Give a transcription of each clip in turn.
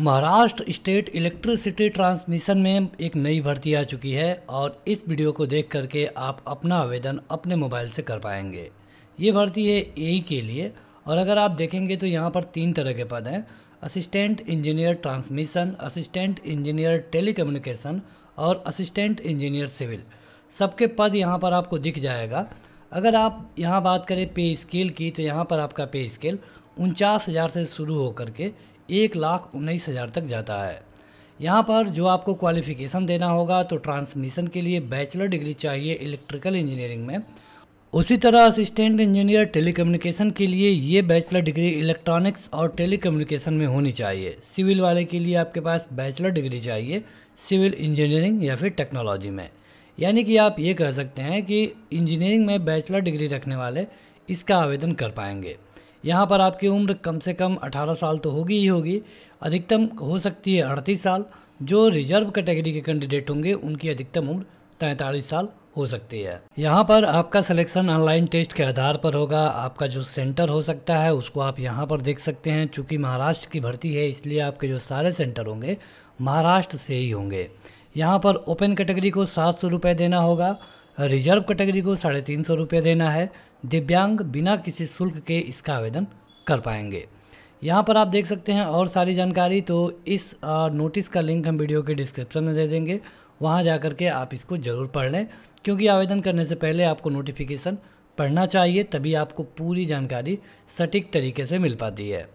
Maharashtra state electricity transmission में एक नई भर्ती आ चुकी है और इस वीडियो को देख करके आप अपना आवेदन अपने मोबाइल से कर पाएंगे ये भर्ती है ए के लिए और अगर आप देखेंगे तो यहाँ पर तीन तरह के पद हैं assistant engineer transmission assistant engineer tele और असिस्टेंट इंजीनियर सिविल सबके पद यहाँ पर आपको दिख जाएगा अगर आप यहाँ बात करें पे स्केल की तो यहाँ पर आपका पे स्केल उनचास हज़ार से शुरू होकर के एक लाख उन्नीस हज़ार तक जाता है यहाँ पर जो आपको क्वालिफ़िकेशन देना होगा तो ट्रांसमिशन के लिए बैचलर डिग्री चाहिए इलेक्ट्रिकल इंजीनियरिंग में उसी तरह असिस्टेंट इंजीनियर टेली के लिए ये बैचलर डिग्री इलेक्ट्रॉनिक्स और टेली में होनी चाहिए सिविल वाले के लिए आपके पास बैचलर डिग्री चाहिए सिविल इंजीनियरिंग या फिर टेक्नोलॉजी में यानी कि आप ये कह सकते हैं कि इंजीनियरिंग में बैचलर डिग्री रखने वाले इसका आवेदन कर पाएंगे यहाँ पर आपकी उम्र कम से कम 18 साल तो होगी ही होगी अधिकतम हो सकती है अड़तीस साल जो रिजर्व कैटेगरी के कैंडिडेट होंगे उनकी अधिकतम उम्र तैंतालीस साल हो सकती है यहाँ पर आपका सिलेक्शन ऑनलाइन टेस्ट के आधार पर होगा आपका जो सेंटर हो सकता है उसको आप यहाँ पर देख सकते हैं चूँकि महाराष्ट्र की भर्ती है इसलिए आपके जो सारे सेंटर होंगे महाराष्ट्र से ही होंगे यहाँ पर ओपन कैटेगरी को सात सौ रुपये देना होगा रिजर्व कैटेगरी को साढ़े तीन सौ रुपये देना है दिव्यांग बिना किसी शुल्क के इसका आवेदन कर पाएंगे यहाँ पर आप देख सकते हैं और सारी जानकारी तो इस नोटिस का लिंक हम वीडियो के डिस्क्रिप्शन में दे देंगे वहाँ जा कर के आप इसको ज़रूर पढ़ लें क्योंकि आवेदन करने से पहले आपको नोटिफिकेशन पढ़ना चाहिए तभी आपको पूरी जानकारी सटीक तरीके से मिल पाती है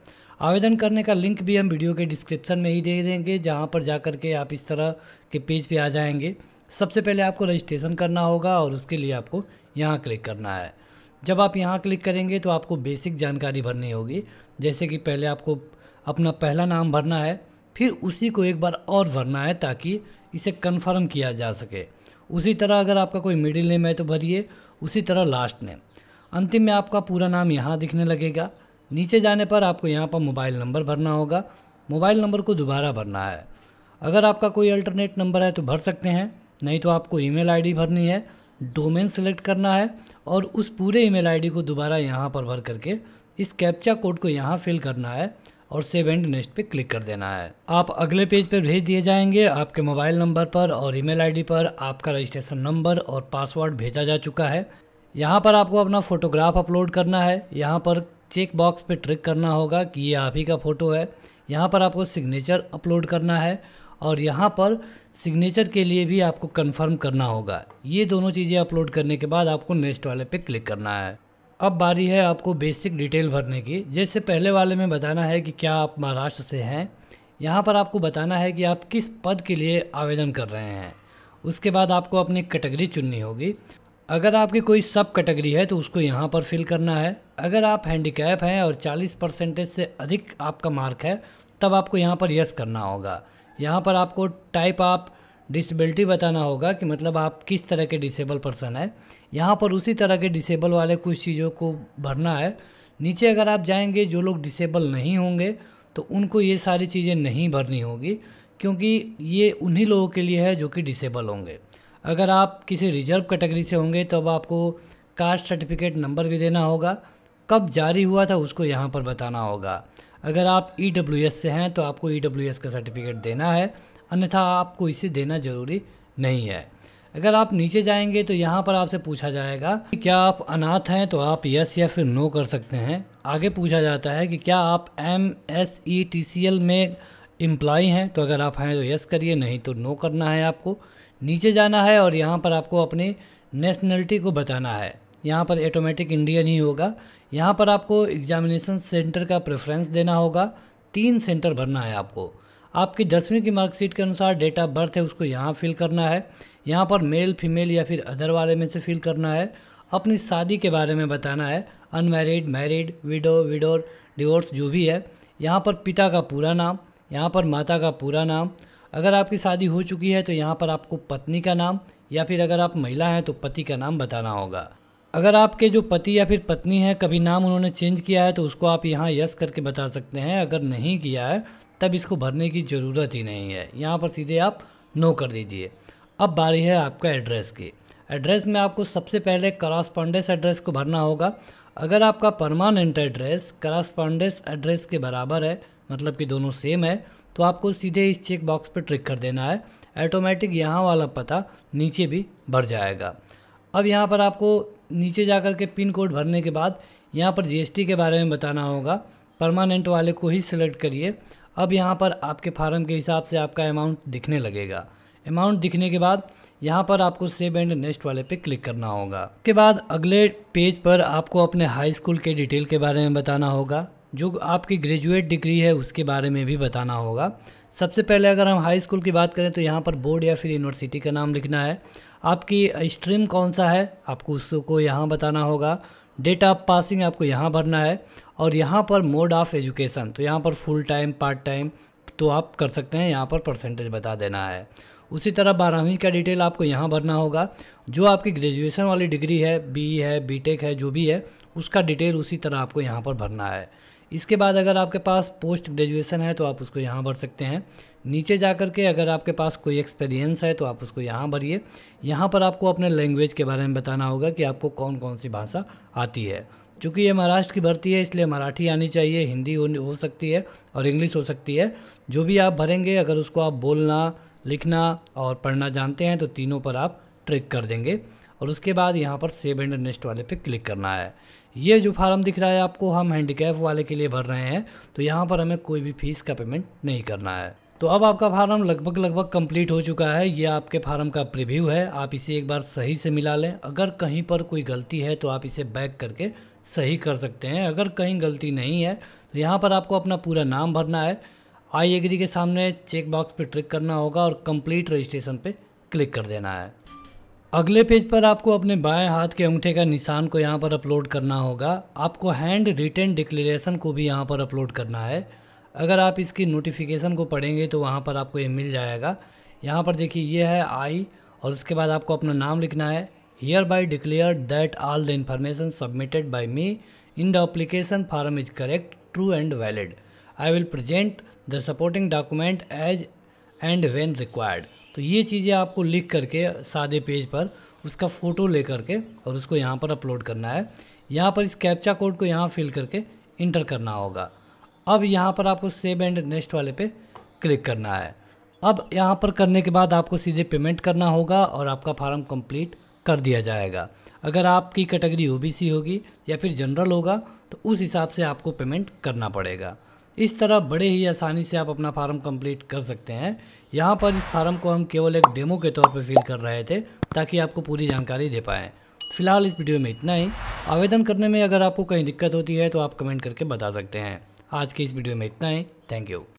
आवेदन करने का लिंक भी हम वीडियो के डिस्क्रिप्शन में ही दे देंगे जहाँ पर जा कर के आप इस तरह के पेज पे आ जाएंगे सबसे पहले आपको रजिस्ट्रेशन करना होगा और उसके लिए आपको यहाँ क्लिक करना है जब आप यहाँ क्लिक करेंगे तो आपको बेसिक जानकारी भरनी होगी जैसे कि पहले आपको अपना पहला नाम भरना है फिर उसी को एक बार और भरना है ताकि इसे कन्फर्म किया जा सके उसी तरह अगर आपका कोई मिडिल नेम है तो भरिए उसी तरह लास्ट नेम अंतिम में आपका पूरा नाम यहाँ दिखने लगेगा नीचे जाने पर आपको यहाँ पर मोबाइल नंबर भरना होगा मोबाइल नंबर को दोबारा भरना है अगर आपका कोई अल्टरनेट नंबर है तो भर सकते हैं नहीं तो आपको ईमेल आईडी भरनी है डोमेन सेलेक्ट करना है और उस पूरे ईमेल आईडी को दोबारा यहाँ पर भर करके इस कैप्चा कोड को यहाँ फिल करना है और सेव एंड नेक्स्ट पे क्लिक कर देना है आप अगले पेज पर पे भेज दिए जाएंगे आपके मोबाइल नंबर पर और ईमेल आईडी पर आपका रजिस्ट्रेशन नंबर और पासवर्ड भेजा जा चुका है यहाँ पर आपको अपना फ़ोटोग्राफ अपलोड करना है यहाँ पर चेक बॉक्स पे ट्रिक करना होगा कि ये आप ही का फ़ोटो है यहाँ पर आपको सिग्नेचर अपलोड करना है और यहाँ पर सिग्नेचर के लिए भी आपको कंफर्म करना होगा ये दोनों चीज़ें अपलोड करने के बाद आपको नेक्स्ट वाले पे क्लिक करना है अब बारी है आपको बेसिक डिटेल भरने की जैसे पहले वाले में बताना है कि क्या आप महाराष्ट्र से हैं यहाँ पर आपको बताना है कि आप किस पद के लिए आवेदन कर रहे हैं उसके बाद आपको अपनी कैटेगरी चुननी होगी अगर आपकी कोई सब कैटेगरी है तो उसको यहाँ पर फिल करना है अगर आप हैंडीकैप हैं और 40 परसेंटेज से अधिक आपका मार्क है तब आपको यहाँ पर यस करना होगा यहाँ पर आपको टाइप आप डिसेबिलिटी बताना होगा कि मतलब आप किस तरह के डिसेबल पर्सन है यहाँ पर उसी तरह के डिसेबल वाले कुछ चीज़ों को भरना है नीचे अगर आप जाएंगे जो लोग डिसेबल नहीं होंगे तो उनको ये सारी चीज़ें नहीं भरनी होगी क्योंकि ये उन्हीं लोगों के लिए है जो कि डिसेबल होंगे अगर आप किसी रिजर्व कैटेगरी से होंगे तो अब आपको कास्ट सर्टिफिकेट नंबर भी देना होगा कब जारी हुआ था उसको यहाँ पर बताना होगा अगर आप ई e से हैं तो आपको ई e का सर्टिफिकेट देना है अन्यथा आपको इसे देना ज़रूरी नहीं है अगर आप नीचे जाएंगे तो यहाँ पर आपसे पूछा जाएगा कि क्या आप अनाथ हैं तो आप यस या फिर नो कर सकते हैं आगे पूछा जाता है कि क्या आप M S E T C L में एम्प्लॉय हैं तो अगर आप हैं तो यस करिए नहीं तो नो करना है आपको नीचे जाना है और यहाँ पर आपको अपनी नेशनलिटी को बताना है यहाँ पर ऑटोमेटिक इंडियन ही होगा यहाँ पर आपको एग्जामिनेशन सेंटर का प्रेफरेंस देना होगा तीन सेंटर भरना है आपको आपकी दसवीं की मार्कशीट के अनुसार डेट ऑफ बर्थ है उसको यहाँ फिल करना है यहाँ पर मेल फीमेल या फिर अदर वाले में से फिल करना है अपनी शादी के बारे में बताना है unmarried married widow widower divorce जो भी है यहाँ पर पिता का पूरा नाम यहाँ पर माता का पूरा नाम अगर आपकी शादी हो चुकी है तो यहाँ पर आपको पत्नी का नाम या फिर अगर आप महिला हैं तो पति का नाम बताना होगा अगर आपके जो पति या फिर पत्नी है कभी नाम उन्होंने चेंज किया है तो उसको आप यहाँ यस करके बता सकते हैं अगर नहीं किया है तब इसको भरने की ज़रूरत ही नहीं है यहाँ पर सीधे आप नो कर दीजिए अब बारी है आपका एड्रेस की एड्रेस में आपको सबसे पहले करास्पॉन्डेंस एड्रेस को भरना होगा अगर आपका परमानेंट एड्रेस करास्पॉन्डेंस एड्रेस के बराबर है मतलब कि दोनों सेम है तो आपको सीधे इस चेक बॉक्स पर ट्रिक कर देना है ऑटोमेटिक यहाँ वाला पता नीचे भी भर जाएगा अब यहाँ पर आपको नीचे जा कर के पिन कोड भरने के बाद यहाँ पर जीएसटी के बारे में बताना होगा परमानेंट वाले को ही सिलेक्ट करिए अब यहाँ पर आपके फार्म के हिसाब से आपका अमाउंट दिखने लगेगा अमाउंट दिखने के बाद यहाँ पर आपको सेव एंड नेक्स्ट वाले पे क्लिक करना होगा उसके बाद अगले पेज पर आपको अपने हाई स्कूल के डिटेल के बारे में बताना होगा जो आपकी ग्रेजुएट डिग्री है उसके बारे में भी बताना होगा सबसे पहले अगर हम हाई स्कूल की बात करें तो यहाँ पर बोर्ड या फिर यूनिवर्सिटी का नाम लिखना है आपकी स्ट्रीम कौन सा है आपको उसको यहाँ बताना होगा डेट ऑफ पासिंग आपको यहाँ भरना है और यहाँ पर मोड ऑफ़ एजुकेशन तो यहाँ पर फुल टाइम पार्ट टाइम तो आप कर सकते हैं यहाँ पर परसेंटेज बता देना है उसी तरह बारहवीं का डिटेल आपको यहाँ भरना होगा जो आपकी ग्रेजुएशन वाली डिग्री है बी e है बीटेक है जो भी है उसका डिटेल उसी तरह आपको यहाँ पर भरना है इसके बाद अगर आपके पास पोस्ट ग्रेजुएशन है तो आप उसको यहाँ भर सकते हैं नीचे जा कर के अगर आपके पास कोई एक्सपीरियंस है तो आप उसको यहाँ भरिए यहाँ पर आपको अपने लैंग्वेज के बारे में बताना होगा कि आपको कौन कौन सी भाषा आती है चूँकि ये महाराष्ट्र की भर्ती है इसलिए मराठी आनी चाहिए हिंदी हो सकती है और इंग्लिश हो सकती है जो भी आप भरेंगे अगर उसको आप बोलना लिखना और पढ़ना जानते हैं तो तीनों पर आप ट्रिक कर देंगे और उसके बाद यहाँ पर सेव एंड नेक्स्ट वाले पे क्लिक करना है ये जो फार्म दिख रहा है आपको हम हैंडीकैप वाले के लिए भर रहे हैं तो यहाँ पर हमें कोई भी फीस का पेमेंट नहीं करना है तो अब आपका फार्म लगभग लगभग कंप्लीट हो चुका है ये आपके फार्म का प्रीव्यू है आप इसे एक बार सही से मिला लें अगर कहीं पर कोई गलती है तो आप इसे बैक करके सही कर सकते हैं अगर कहीं गलती नहीं है तो यहाँ पर आपको अपना पूरा नाम भरना है आई एग्री के सामने चेक बॉक्स ट्रिक करना होगा और कम्प्लीट रजिस्ट्रेशन पर क्लिक कर देना है अगले पेज पर आपको अपने बाएं हाथ के अंगूठे का निशान को यहाँ पर अपलोड करना होगा आपको हैंड रिटर्न डिक्लेरेशन को भी यहाँ पर अपलोड करना है अगर आप इसकी नोटिफिकेशन को पढ़ेंगे तो वहाँ पर आपको ये मिल जाएगा यहाँ पर देखिए ये है आई और उसके बाद आपको अपना नाम लिखना है hereby declare that all the information submitted by me in the application form is correct true and valid I will present the supporting document as and when required तो ये चीज़ें आपको लिख करके सादे पेज पर उसका फ़ोटो ले करके और उसको यहाँ पर अपलोड करना है यहाँ पर इस कैप्चा कोड को यहाँ फिल करके इंटर करना होगा अब यहाँ पर आपको सेव एंड नेक्स्ट वाले पे क्लिक करना है अब यहाँ पर करने के बाद आपको सीधे पेमेंट करना होगा और आपका फार्म कंप्लीट कर दिया जाएगा अगर आपकी कैटेगरी ओबीसी होगी या फिर जनरल होगा तो उस हिसाब से आपको पेमेंट करना पड़ेगा इस तरह बड़े ही आसानी से आप अपना फार्म कंप्लीट कर सकते हैं यहाँ पर इस फार्म को हम केवल एक डेमो के तौर पर फिल कर रहे थे ताकि आपको पूरी जानकारी दे पाएँ फिलहाल इस वीडियो में इतना ही आवेदन करने में अगर आपको कहीं दिक्कत होती है तो आप कमेंट करके बता सकते हैं आज के इस वीडियो में इतना ही थैंक यू